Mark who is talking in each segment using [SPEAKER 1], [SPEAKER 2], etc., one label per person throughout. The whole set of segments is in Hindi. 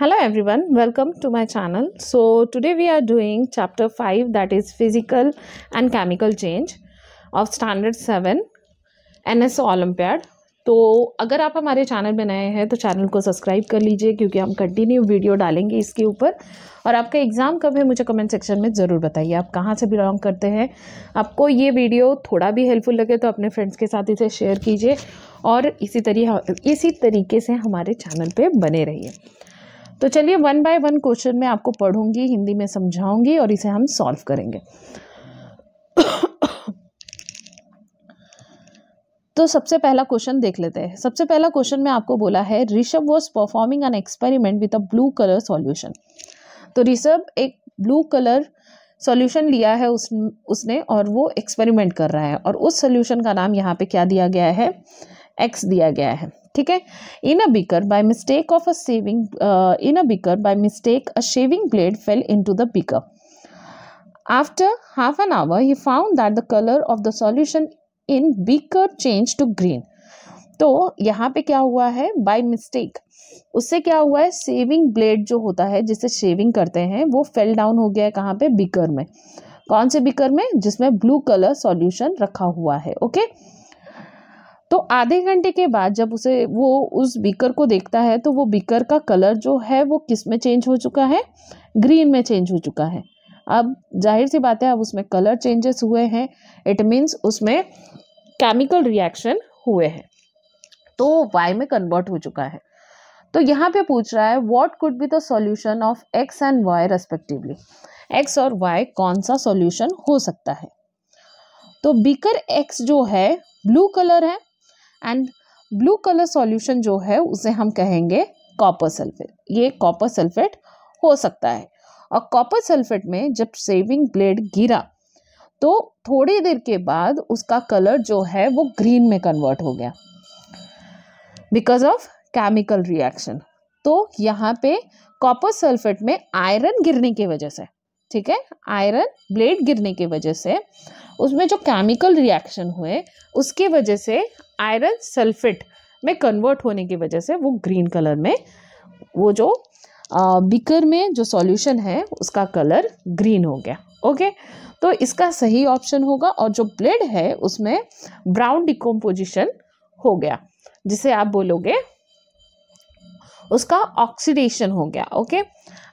[SPEAKER 1] hello everyone welcome to my channel so today we are doing chapter 5 that is physical and chemical change of standard 7 S olympiad तो अगर आप हमारे चैनल में नए हैं तो चैनल को सब्सक्राइब कर लीजिए क्योंकि हम कंटिन्यू वीडियो डालेंगे इसके ऊपर और आपका एग्ज़ाम कब है मुझे कमेंट सेक्शन में ज़रूर बताइए आप कहाँ से बिलोंग करते हैं आपको ये वीडियो थोड़ा भी हेल्पफुल लगे तो अपने फ्रेंड्स के साथ इसे शेयर कीजिए और इसी तरी इसी तरीके से हमारे चैनल पर बने रहिए तो चलिए वन बाय वन क्वेश्चन मैं आपको पढ़ूंगी हिंदी में समझाऊंगी और इसे हम सॉल्व करेंगे तो सबसे पहला क्वेश्चन देख लेते हैं सबसे पहला क्वेश्चन में आपको बोला है Rishabh was performing an experiment with a blue colour solution तो ऋषभ एक ब्लू कलर सॉल्यूशन लिया है उस उसने और वो एक्सपेरिमेंट कर रहा है और उस सोल्यूशन का नाम यहाँ पे क्या दिया गया है एक्स दिया गया है ठीक है in a beaker by mistake of a saving in a beaker by mistake a shaving blade fell into the beaker after half an hour he found that the colour of the solution in beaker change to green तो यहाँ पे क्या हुआ है बाय मिस्टेक उससे क्या हुआ है सेविंग ब्लेड जो होता है जिसे शेविंग करते हैं वो फेल डाउन हो गया है कहाँ पे बीकर में कौन से बीकर में जिसमें ब्लू कलर सॉल्यूशन रखा हुआ है ओके okay? तो आधे घंटे के बाद जब उसे वो उस बीकर को देखता है तो वो बीकर का कलर जो है वो किस में चेंज हो चुका है ग्रीन में चेंज हो चुका है अब जाहिर सी बात है अब उसमें कलर चेंजेस हुए हैं इट मीन्स उसमें केमिकल रिएक्शन हुए हैं तो वाई में कन्वर्ट हो चुका है तो यहाँ पे पूछ रहा है what could be the solution of X and Y respectively X और वाई कौन सा सॉल्यूशन हो सकता है तो बीकर एक्स जो है ब्लू कलर है एंड ब्लू कलर सॉल्यूशन जो है उसे हम कहेंगे कॉपर सल्फेट ये कॉपर सल्फेट हो सकता है और कॉपर सल्फेट में जब सेविंग ब्लेड गिरा तो थोड़ी देर के बाद उसका कलर जो है वो ग्रीन में कन्वर्ट हो गया बिकॉज ऑफ केमिकल रिएक्शन तो यहाँ पे कॉपर सल्फेट में आयरन गिरने की वजह से ठीक है आयरन ब्लेड गिरने की वजह से उसमें जो केमिकल रिएक्शन हुए उसकी वजह से आयरन सल्फेट में कन्वर्ट होने की वजह से वो ग्रीन कलर में वो जो बिकर में जो सॉल्यूशन है उसका कलर ग्रीन हो गया ओके तो इसका सही ऑप्शन होगा और जो ब्लेड है उसमें ब्राउन डिकम्पोजिशन हो गया जिसे आप बोलोगे उसका ऑक्सीडेशन हो गया ओके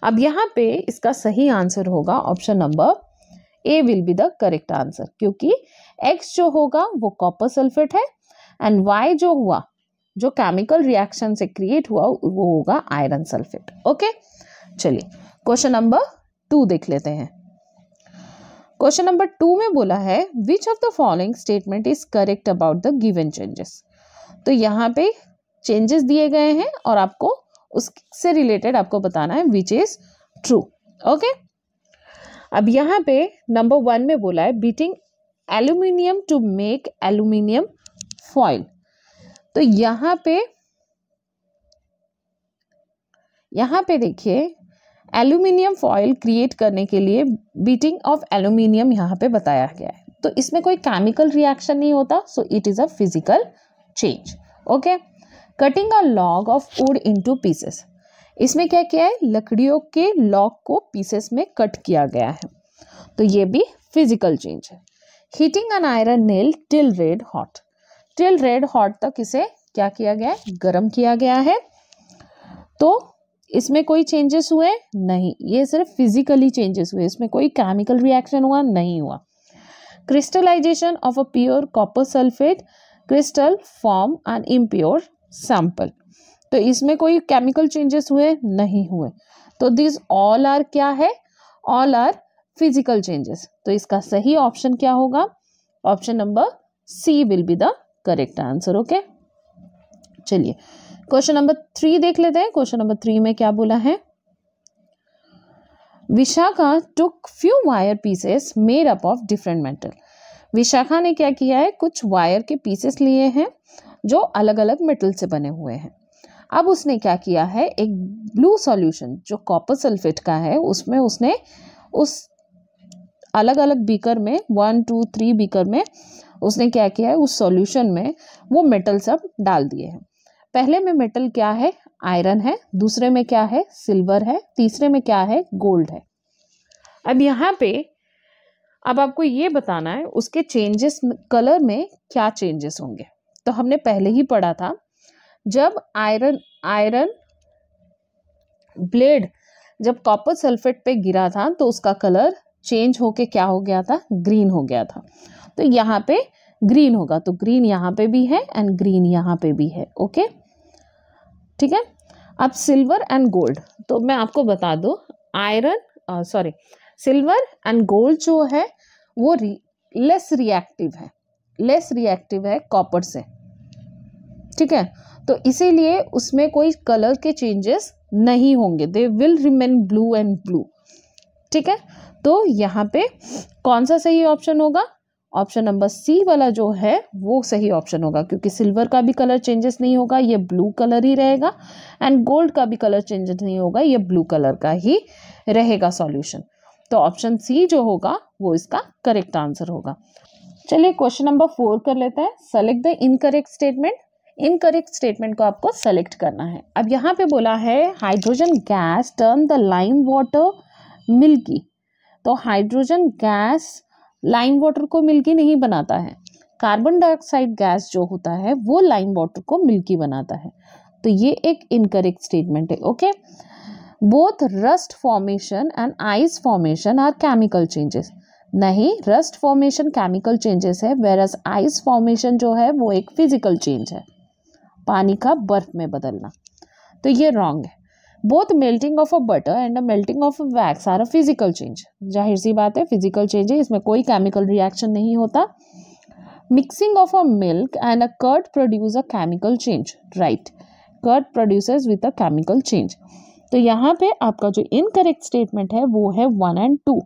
[SPEAKER 1] अब यहाँ पे इसका सही आंसर होगा option number A will be the correct answer क्योंकि एक्स जो होगा वो कॉपर सल्फेट है एंड वाई जो हुआ जो केमिकल रिएक्शन से क्रिएट हुआ वो होगा आयरन सल्फेट ओके चलिए क्वेश्चन नंबर टू देख लेते हैं क्वेश्चन नंबर टू में बोला है which of the following statement is correct about the given changes तो यहाँ पे चेंजेस दिए गए हैं और आपको उससे रिलेटेड आपको बताना है विच इज ट्रू ओके अब यहाँ पे नंबर वन में बोला है beating aluminium to make aluminium foil तो यहाँ पे यहाँ पे देखिए एल्यूमिनियम फॉइल क्रिएट करने के लिए बीटिंग ऑफ एल्यूमिनियम यहाँ पे बताया गया है तो इसमें कोई केमिकल रिएक्शन नहीं होता so it is a physical change okay cutting a log of wood into pieces इसमें क्या किया है लकड़ियों के लॉक को पीसेस में कट किया गया है तो ये भी फिजिकल चेंज है heating an iron nail till red hot till red hot तक इसे क्या किया गया है गर्म किया गया है तो इसमें कोई चेंजेस हुए नहीं ये सिर्फ फिजिकली चेंजेस हुए इसमें कोई केमिकल रिएक्शन हुआ नहीं हुआ crystallization of a pure copper sulphate crystal form an impure sample तो इसमें कोई केमिकल चेंजेस हुए नहीं हुए तो दिस ऑल आर क्या है ऑल आर फिजिकल चेंजेस तो इसका सही ऑप्शन क्या होगा option number C will be the correct answer okay चलिए क्वेश्चन नंबर थ्री देख लेते हैं क्वेश्चन नंबर थ्री में क्या बोला है Vishakha took few wire pieces made up of different metal Vishakha ने क्या किया है कुछ वायर के पीसेस लिए हैं जो अलग अलग मेटल से बने हुए हैं अब उसने क्या किया है एक ब्लू सॉल्यूशन जो कॉपर सल्फेट का है उसमें उसने उस अलग अलग बीकर में वन टू थ्री बीकर में उसने क्या किया है उस सॉल्यूशन में वो मेटल सब डाल दिए हैं पहले में मेटल क्या है आयरन है दूसरे में क्या है सिल्वर है तीसरे में क्या है गोल्ड है अब यहाँ पे अब आपको ये बताना है उसके चेंजेस कलर में क्या चेंजेस होंगे तो हमने पहले ही पढ़ा था जब आयरन आयरन ब्लेड जब कॉपर सल्फेट पे गिरा था तो उसका कलर चेंज होके क्या हो गया था ग्रीन हो गया था तो यहाँ पे ग्रीन होगा तो ग्रीन यहाँ पे भी है एंड ग्रीन यहाँ पे भी है ओके ठीक है अब सिल्वर एंड गोल्ड तो मैं आपको बता दूँ iron sorry silver and gold जो है वो रि, लेस रिएक्टिव है लेस रिएक्टिव है कॉपर से ठीक है तो इसीलिए उसमें कोई कलर के चेंजेस नहीं होंगे they will remain blue and blue ठीक है तो यहाँ पे कौन सा सही ऑप्शन होगा ऑप्शन नंबर सी वाला जो है वो सही ऑप्शन होगा क्योंकि सिल्वर का भी कलर चेंजेस नहीं होगा ये ब्लू कलर ही रहेगा एंड गोल्ड का भी कलर चेंजेस नहीं होगा ये ब्लू कलर का ही रहेगा सॉल्यूशन तो ऑप्शन सी जो होगा वो इसका करेक्ट आंसर होगा चलिए क्वेश्चन नंबर फोर कर लेते हैं select the incorrect statement incorrect statement को आपको सेलेक्ट करना है अब यहाँ पे बोला है hydrogen gas turn the lime water milky तो हाइड्रोजन गैस लाइम वाटर को मिल्की नहीं बनाता है कार्बन डाइऑक्साइड गैस जो होता है वो लाइम वाटर को मिल्की बनाता है तो ये एक इनकरेक्ट स्टेटमेंट है okay both rust formation and ice formation are chemical changes नहीं रस्ट फॉर्मेशन केमिकल चेंजेस है वेरस आइस फॉर्मेशन जो है वो एक फिजिकल चेंज है पानी का बर्फ में बदलना तो ये रॉन्ग है both melting of a butter and a melting of a wax are a physical change जाहिर सी बात है फिजिकल चेंज है इसमें कोई केमिकल रिएक्शन नहीं होता mixing of a milk and a curd produce a chemical change right curd produce with a chemical change तो यहाँ पे आपका जो इनकरेक्ट स्टेटमेंट है वो है वन एंड टू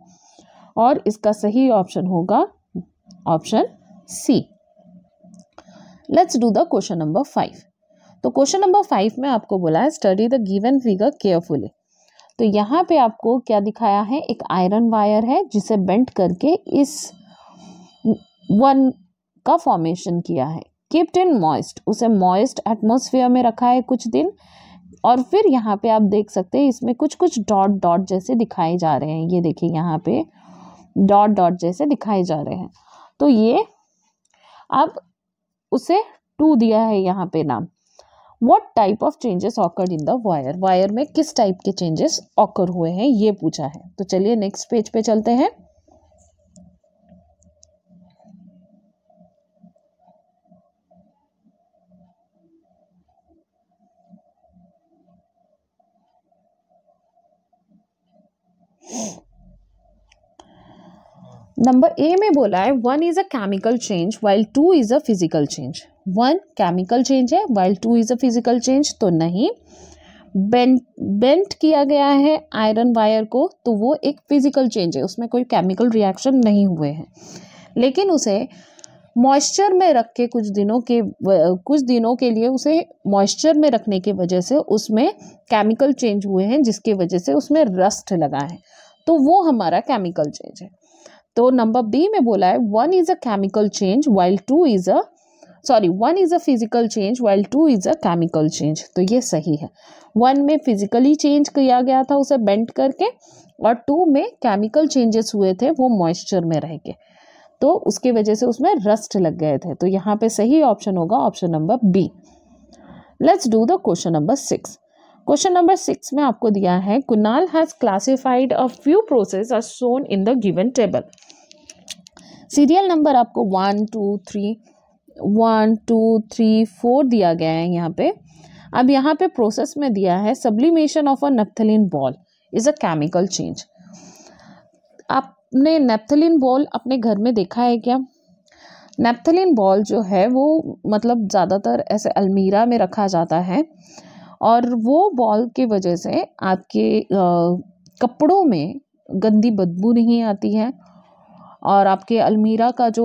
[SPEAKER 1] और इसका सही ऑप्शन होगा option C let's do the question number five तो क्वेश्चन नंबर फाइव में आपको बोला है study the given figure carefully तो यहाँ पे आपको क्या दिखाया है एक आयरन वायर है जिसे बेंट करके इस वन का फॉर्मेशन किया है किप्ट इन मॉइस्ट उसे मॉइस्ट एटमोसफियर में रखा है कुछ दिन और फिर यहाँ पे आप देख सकते हैं इसमें कुछ कुछ डॉट डॉट जैसे दिखाए जा रहे हैं ये देखिए यहाँ पे डॉट डॉट जैसे दिखाए जा रहे हैं तो ये आप उसे टू दिया है यहाँ पे नाम what type of changes occurred in the wire wire में किस टाइप के चेंजेस ऑकर हुए हैं ये पूछा है तो चलिए नेक्स्ट पेज पे चलते हैं Yeah. नंबर ए में बोला है one is a chemical change while two is a physical change one chemical change है while two is a physical change तो नहीं बेंट बेंट किया गया है आयरन वायर को तो वो एक फिजिकल चेंज है उसमें कोई केमिकल रिएक्शन नहीं हुए हैं लेकिन उसे मॉइस्चर में रख के कुछ दिनों के कुछ दिनों के लिए उसे मॉइस्चर में रखने की वजह से उसमें केमिकल चेंज हुए हैं जिसकी वजह से उसमें रस्ट लगा है तो वो हमारा केमिकल चेंज है तो नंबर बी में बोला है one is a chemical change while two is a sorry one is a physical change while two is a chemical change तो ये सही है वन में फिजिकली चेंज किया गया था उसे बेंट करके और टू में केमिकल चेंजेस हुए थे वो मॉइस्चर में रह के तो उसकी वजह से उसमें रस्ट लग गए थे तो यहाँ पे सही ऑप्शन होगा option number B let's do the question number six question number six में आपको दिया है Kunal has classified a few process are shown in the given table serial number आपको one two three one two three four दिया गया है यहाँ पे अब यहाँ पे प्रोसेस में दिया है sublimation of a naphthalene ball is a chemical change आपने नेप्थलिन बॉल अपने घर में देखा है क्या नेप्थलिन बॉल जो है वो मतलब ज़्यादातर ऐसे अलमीरा में रखा जाता है और वो बॉल के वजह से आपके कपड़ों में गंदी बदबू नहीं आती है और आपके अलमीरा का जो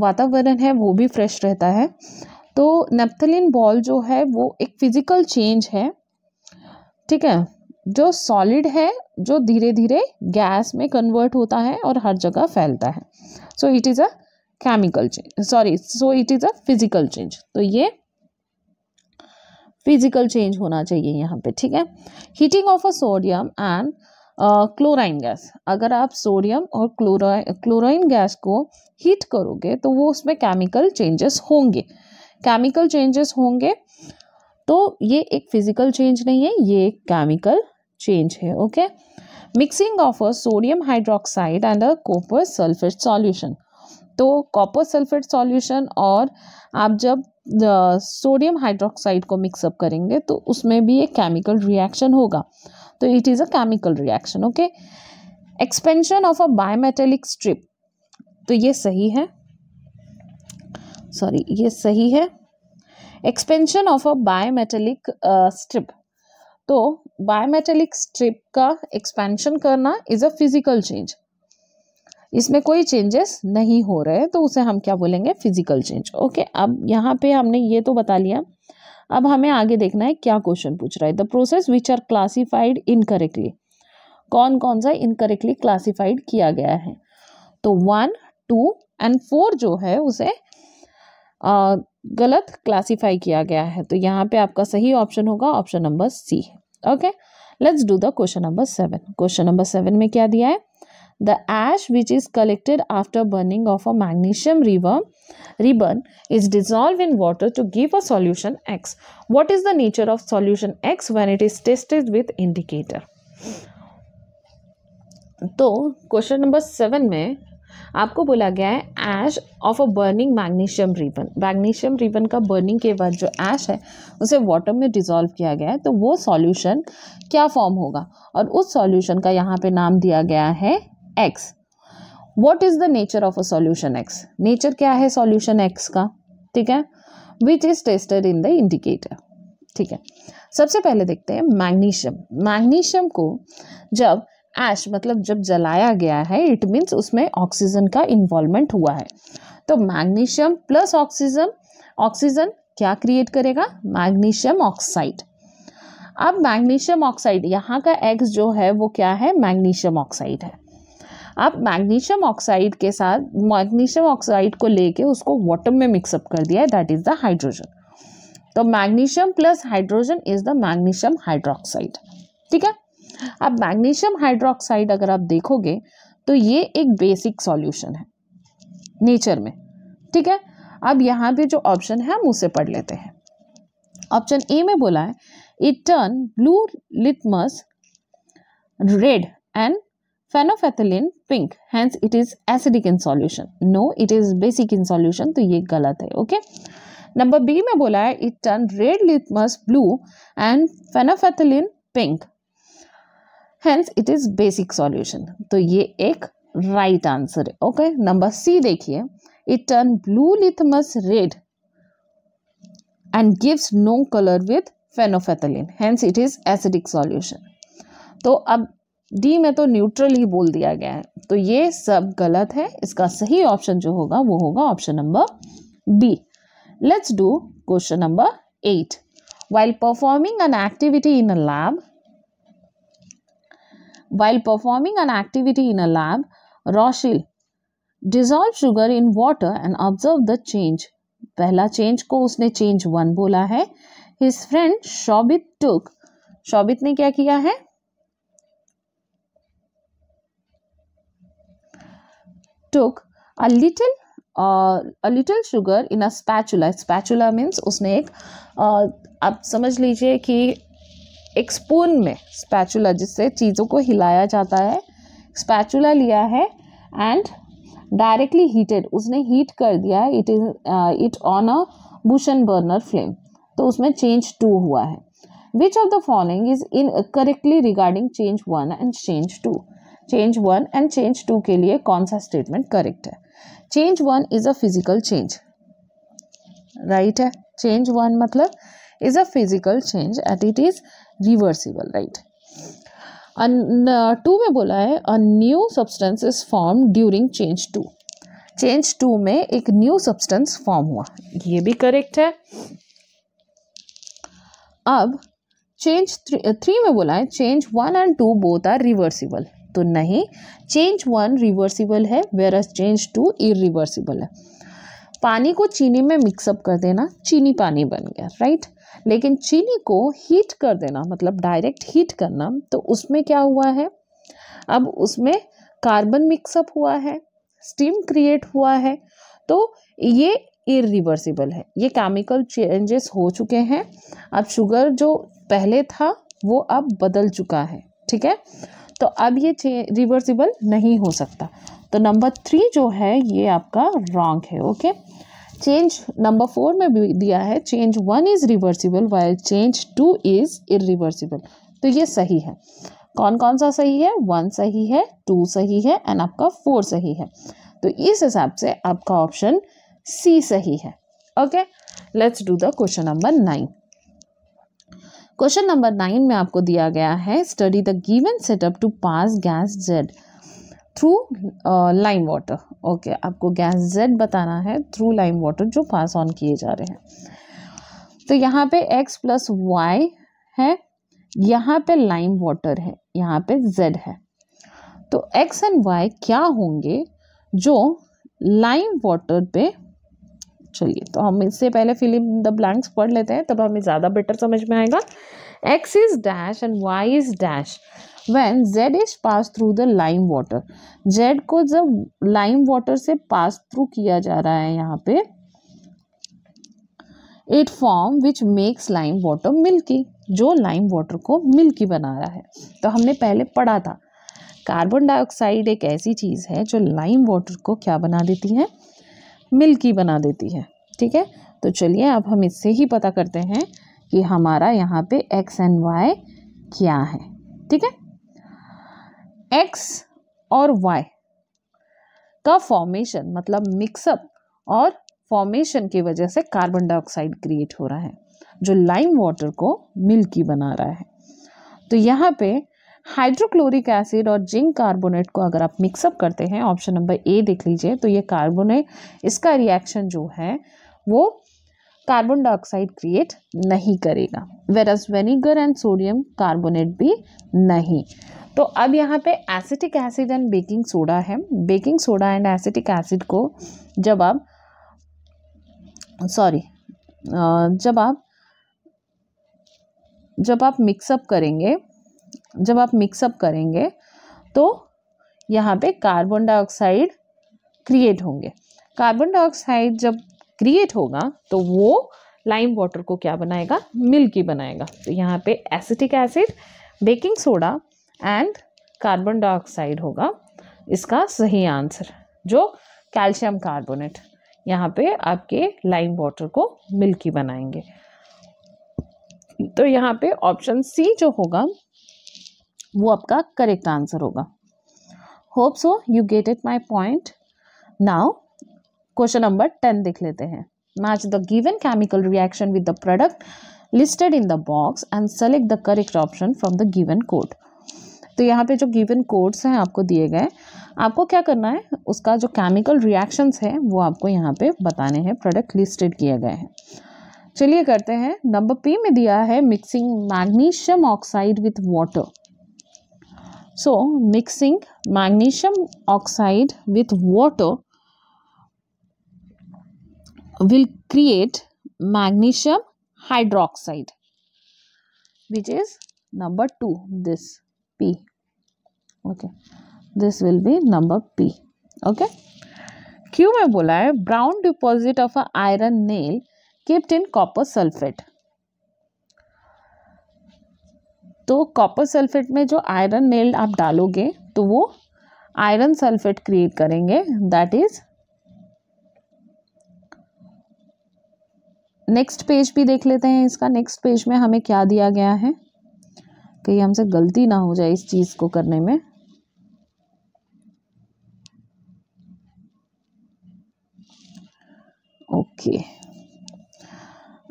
[SPEAKER 1] वातावरण है वो भी फ्रेश रहता है तो नेप्थलिन बॉल जो है वो एक फिजिकल चेंज है ठीक है जो सॉलिड है जो धीरे धीरे गैस में कन्वर्ट होता है और हर जगह फैलता है so it is a chemical change sorry so it is a physical change तो ये फिजिकल चेंज होना चाहिए यहाँ पे ठीक है heating of a sodium and chlorine gas अगर आप सोडियम और क्लोरा क्लोराइन गैस को हीट करोगे तो वो उसमें केमिकल चेंजेस होंगे केमिकल चेंजेस होंगे तो ये एक फिजिकल चेंज नहीं है ये एक केमिकल चेंज है okay mixing of a sodium hydroxide and a copper sulphate solution तो कॉपर सल्फेट सॉल्यूशन और आप जब सोडियम हाइड्रोक्साइड को मिक्सअप करेंगे तो उसमें भी एक केमिकल रिएक्शन होगा तो it is a chemical reaction okay expansion of a bimetallic strip तो ये सही है सॉरी ये सही है expansion of a bimetallic strip तो बायोमेटेलिक स्ट्रिप का एक्सपेंशन करना इज अ फिजिकल चेंज इसमें कोई चेंजेस नहीं हो रहे हैं तो उसे हम क्या बोलेंगे फिजिकल चेंज ओके अब यहाँ पे हमने ये तो बता लिया अब हमें आगे देखना है क्या क्वेश्चन पूछ रहा है the process which are classified incorrectly कौन कौन सा इनकरेक्टली क्लासिफाइड किया गया है तो वन टू एंड फोर जो है उसे आ, गलत क्लासिफाई किया गया है तो यहाँ पे आपका सही ऑप्शन होगा option number C okay let's do the question number seven question number seven में क्या दिया है The ash which is collected after burning of a magnesium river, ribbon is dissolved in water to give a solution X. What is the nature of solution X when it is tested with indicator? तो क्वेश्चन नंबर सेवन में आपको बोला गया है ash of a burning magnesium ribbon magnesium ribbon का बर्निंग के बाद जो ऐश है उसे वाटर में डिजोल्व किया गया है तो वो सॉल्यूशन क्या फॉर्म होगा और उस सॉल्यूशन का यहाँ पे नाम दिया गया है X what is the nature of a solution X nature क्या है सोल्यूशन एक्स का ठीक है which is tested in the indicator ठीक है सबसे पहले देखते हैं मैग्नीशियम मैग्नीशियम को जब ऐश मतलब जब जलाया गया है इट मीन्स उसमें ऑक्सीजन का इन्वॉल्वमेंट हुआ है तो मैग्नीशियम प्लस ऑक्सीजन ऑक्सीजन क्या क्रिएट करेगा मैग्नीशियम ऑक्साइड अब मैग्नीशियम ऑक्साइड यहाँ का एक्स जो है वो क्या है मैग्नीशियम ऑक्साइड है आप मैग्नीशियम ऑक्साइड के साथ मैग्नीशियम ऑक्साइड को लेके उसको वाटर में मिक्सअप कर दिया है दैट इज़ द हाइड्रोजन तो magnesium plus hydrogen is the magnesium hydroxide ठीक है अब मैग्नीशियम हाइड्रोक्साइड अगर आप देखोगे तो ये एक बेसिक सॉल्यूशन है नेचर में ठीक है अब यहाँ पे जो ऑप्शन है हम उसे पढ़ लेते हैं ऑप्शन ए में बोला है it turn blue litmus red and phenolphthalein pink hence it is acidic in solution no it is basic in solution तो ये गलत है ओके नंबर बी में बोला है it turn red litmus blue and phenolphthalein pink hence it is basic solution तो ये एक राइट आंसर है ओके नंबर सी देखिए it turn blue litmus red and gives no colour with phenolphthalein hence it is acidic solution तो अब डी में तो न्यूट्रल ही बोल दिया गया है तो ये सब गलत है इसका सही ऑप्शन जो होगा वो होगा option number B let's do question number eight while performing an activity in a lab while performing an activity in a lab Roshil dissolve sugar in water and observe the change पहला चेंज को उसने चेंज वन बोला है हिज फ्रेंड शॉबित टुक शॉबित ने क्या किया है took a little uh, a little sugar in a spatula spatula means उसने एक uh, आप समझ लीजिए कि एक स्पून में स्पैचुला जिससे चीज़ों को हिलाया जाता है स्पैचुला लिया है एंड डायरेक्टली हीटेड उसने हीट कर दिया है it is it on a bunsen burner flame तो उसमें चेंज टू हुआ है which of the following is incorrectly regarding change one and change two change one and change two के लिए कौन सा स्टेटमेंट करेक्ट है change one is a physical change right है चेंज वन मतलब is a physical change at it is reversible right two में बोला है a new substance is form during change two change two में एक न्यू सब्सटेंस फॉर्म हुआ ये भी करेक्ट है अब चेंज थ्री में बोला है change one and two both are reversible तो नहीं चेंज वन रिवर्सिबल है whereas change two irreversible है पानी को चीनी में मिक्सअप कर देना चीनी पानी बन गया राइट लेकिन चीनी को हीट कर देना मतलब डायरेक्ट हीट करना तो उसमें क्या हुआ है अब उसमें कार्बन मिक्सअप हुआ है स्टीम क्रिएट हुआ है तो ये इरिवर्सिबल है ये केमिकल चेंजेस हो चुके हैं अब शुगर जो पहले था वो अब बदल चुका है ठीक है तो अब ये रिवर्सिबल नहीं हो सकता तो नंबर थ्री जो है ये आपका रॉन्ग है ओके चेंज नंबर फोर में भी दिया है change one is reversible while change two is irreversible तो ये सही है कौन कौन सा सही है वन सही है टू सही है एंड आपका फोर सही है तो इस हिसाब से आपका ऑप्शन सी सही है okay let's do the question number nine question number nine में आपको दिया गया है study the given setup to pass gas Z through lime water okay आपको गैस जेड बताना है थ्रू लाइम वाटर जो पास ऑन किए जा रहे हैं तो यहाँ पे एक्स प्लस वाई है यहाँ पे लाइम वाटर है यहाँ पे जेड है तो एक्स एंड वाई क्या होंगे जो लाइम वाटर पे चलिए तो हम इससे पहले फिलिम द ब्लैंक्स पढ़ लेते हैं तब हमें ज़्यादा बेटर समझ में आएगा X is dash and Y is dash when Z is pass through the lime water Z को जब लाइम वाटर से पास थ्रू किया जा रहा है यहाँ पे it form which makes lime water milky जो लाइम वाटर को मिल्की बना रहा है तो हमने पहले पढ़ा था कार्बन डाइऑक्साइड एक ऐसी चीज़ है जो लाइम वाटर को क्या बना देती है मिल्की बना देती है ठीक है तो चलिए अब हम इससे ही पता करते हैं कि हमारा यहाँ पे एक्स एंड वाई क्या है ठीक है एक्स और वाई का फॉर्मेशन मतलब मिक्सअप और फॉर्मेशन की वजह से कार्बन डाइऑक्साइड क्रिएट हो रहा है जो लाइम वाटर को मिल्की बना रहा है तो यहाँ पे हाइड्रोक्लोरिक एसिड और जिंक कार्बोनेट को अगर आप मिक्सअप करते हैं ऑप्शन नंबर ए देख लीजिए तो ये कार्बोनेट इसका रिएक्शन जो है वो कार्बन डाइऑक्साइड क्रिएट नहीं करेगा whereas vinegar and sodium carbonate भी नहीं तो अब यहाँ पे acetic acid and baking soda है baking soda and acetic acid को जब आप सॉरी जब आप जब आप मिक्सअप करेंगे जब आप मिक्सअप करेंगे तो यहाँ पे कार्बन डाइऑक्साइड क्रिएट होंगे कार्बन डाइऑक्साइड जब क्रिएट होगा तो वो लाइम वाटर को क्या बनाएगा मिल्की बनाएगा तो यहाँ पे acetic acid baking soda and carbon dioxide होगा इसका सही आंसर जो कैल्शियम कार्बोनेट यहाँ पे आपके लाइम वाटर को मिल्की बनाएंगे तो यहाँ पे ऑप्शन सी जो होगा वो आपका करेक्ट आंसर होगा hope so you get it my point now question number ten देख लेते हैं match the given chemical reaction with the product listed in the box and select the correct option from the given code तो यहाँ पे जो गिवन कोड्स हैं आपको दिए गए आपको क्या करना है उसका जो केमिकल रिएक्शंस है वो आपको यहाँ पे बताने हैं प्रोडक्ट लिस्टेड किए गए हैं चलिए करते हैं नंबर पी में दिया है mixing magnesium oxide with water So, mixing magnesium oxide with water will create magnesium hydroxide which is number 2 this P okay this will be number P okay क्यों में बोला है brown deposit of a iron nail kept in copper तो कॉपर सल्फेट में जो आयरन मेल्ड आप डालोगे तो वो आयरन सल्फेट क्रिएट करेंगे दैट इज नेक्स्ट पेज भी देख लेते हैं इसका नेक्स्ट पेज में हमें क्या दिया गया है कहीं हमसे गलती ना हो जाए इस चीज़ को करने में ओके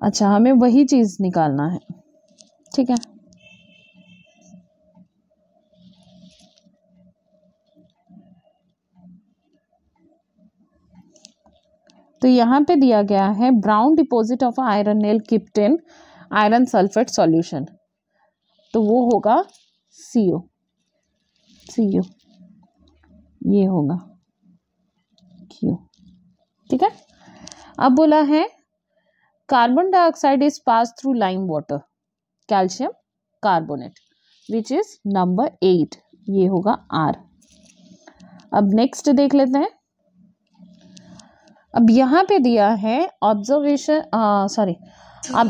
[SPEAKER 1] अच्छा हमें वही चीज़ निकालना है ठीक है यहाँ पे दिया गया है brown deposit of iron nail kept iron sulphate solution तो वो होगा सी ओ सी ओ ये होगा क्यू ठीक है अब बोला है carbon dioxide is pass through lime water calcium carbonate which is number eight ये होगा आर अब नेक्स्ट देख लेते हैं अब यहाँ पे दिया है ऑब्जर्वेशन सॉरी अब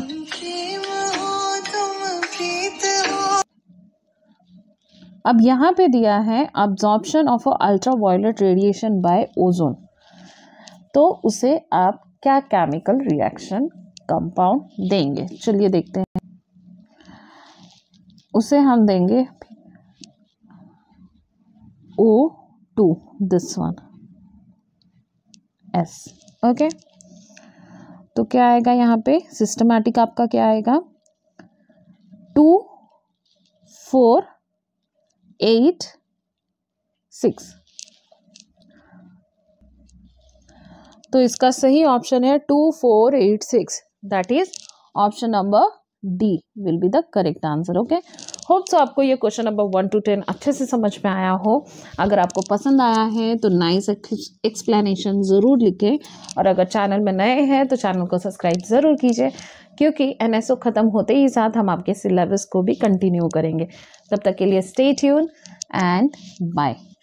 [SPEAKER 1] अब यहाँ पे दिया है absorption of ultraviolet radiation by ozone तो उसे आप क्या केमिकल रिएक्शन कंपाउंड देंगे चलिए देखते हैं उसे हम देंगे O two this one S okay तो क्या आएगा यहाँ पे सिस्टमैटिक आपका क्या आएगा टू फोर एट सिक्स तो इसका सही ऑप्शन है two four eight six that is option number D will be the correct answer okay hope so आपको ये question number one to ten अच्छे से समझ में आया हो अगर आपको पसंद आया है तो नाइस एक्सप्लेनेशन ज़रूर लिखें और अगर चैनल में नए हैं तो चैनल को सब्सक्राइब ज़रूर कीजिए क्योंकि एन ख़त्म होते ही साथ हम आपके सिलेबस को भी कंटिन्यू करेंगे तब तक के लिए स्टे ट्यून एंड बाय